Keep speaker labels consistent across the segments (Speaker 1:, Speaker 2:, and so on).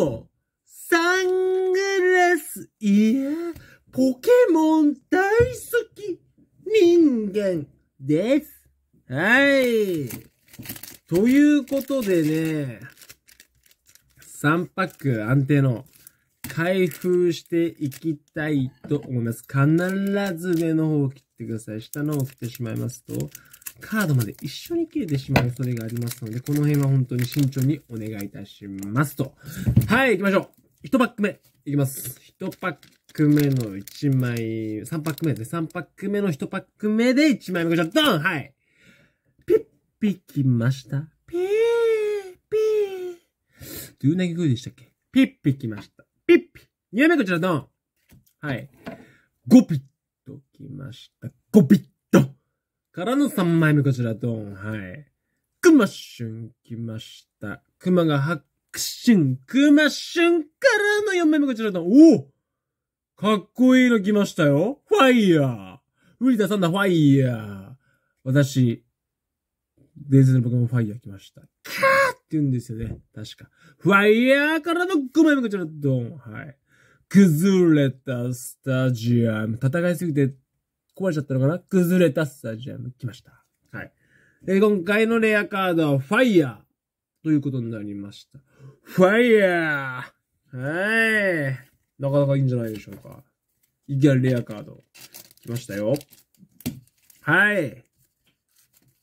Speaker 1: のサングラス、いや、ポケモン大好き人間です。はい。ということでね、3パック安定の開封していきたいと思います。必ず上の方を切ってください。下の方を切ってしまいますと、カードまで一緒に切れてしまう恐れがありますので、この辺は本当に慎重にお願いいたしますと。はい、行きましょう。1パック目、いきます。1パック目の1枚、3パック目ですね。3パック目の1パック目で1枚目がちゃドンはい。ピッピ来ました。ピー、ピー。どういう鳴き声でしたっけピッピ来ました。ピッピ。2枚目こちらドンはい。ゴピッと来ました。ゴピッからの3枚目こちら、ドン。はい。クマシュン来ました。クマが発進。クマシュンからの4枚目こちら、ドン。おかっこいいの来ましたよ。ファイヤー。ウリダさんだ、ファイヤー。私、伝説のポケモンファイヤー来ました。カーって言うんですよね。確か。ファイヤーからの5枚目こちら、ドン。はい。崩れたスタジアム。戦いすぎて壊れちゃったのかな崩れたスタジアム来ました。はい。で、今回のレアカードはファイヤーということになりました。ファイヤーはい。なかなかいいんじゃないでしょうか。いきなりレアカード。来ましたよ。はい。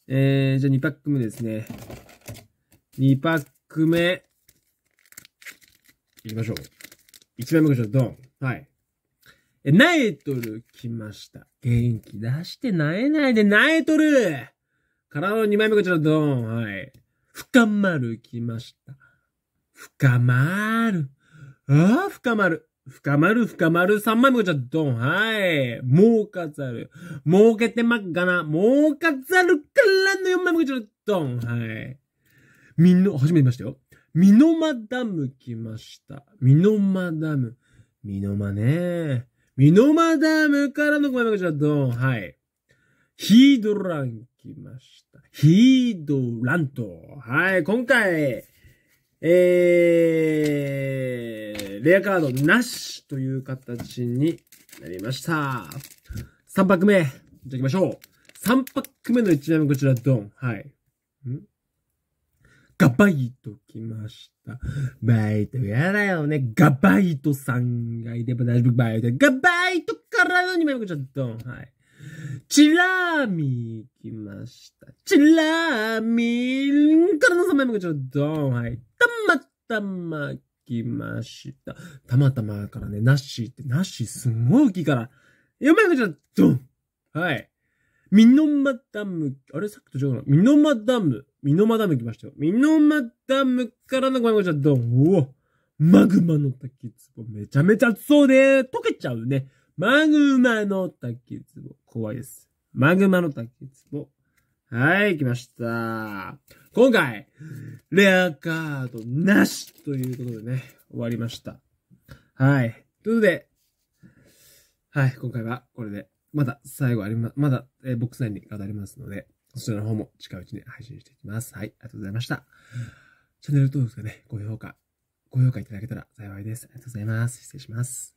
Speaker 1: えー、じゃあ2パック目ですね。2パック目。行きましょう。1枚目がじょあドン。はい。なえとる来ました。元気出してなえないでなえとるらの2枚目こちらドン。はい。深まる来ました。深まる。ああ、深まる。深まる、深まる。3枚目こちらドン。はい。儲かざる。儲けてまっかな。儲かざるからの4枚目こちらドン。はい。みんな、初めて見ましたよ。ミノマダム来ました。ミノマダム。ミノマね。ミノマダムからのメントなさい、ドン。はい。ヒードラン来ました。ヒードラント。はい、今回、えー、レアカードなしという形になりました。3パック目。じゃあ行きましょう。3パック目の1枚目こちら、ドン。はい。んガバイト来ました。バイトやだよね。ガバイト3階でも大丈夫。バイト。ガバイトからのにめこちゃん、ドン。はい。チラーミー来ました。チラーミーからの3枚目がちょっとドン。はい。たまたま来ました。たまたまからね、ナッシーって、ナッシーすんごい大きいから。4枚目がちょっとドン。はい。ミノマダム、あれさっきと違うな。ミノマダム。ミノマダム行きましたよ。ミノマダムからのごめんごめんドン。うおマグマの滝壺めちゃめちゃ熱そうで、溶けちゃうね。マグマの滝壺怖いです。マグマの滝壺はい、来ました。今回、レアカードなしということでね、終わりました。はい。ということで、はい、今回はこれで、まだ最後ありま、まだ、えー、ボックス内に語りますので、そちらの方も近いうちに配信していきます。はい、ありがとうございました。チャンネル登録とかね、高評価、高評価いただけたら幸いです。ありがとうございます。失礼します。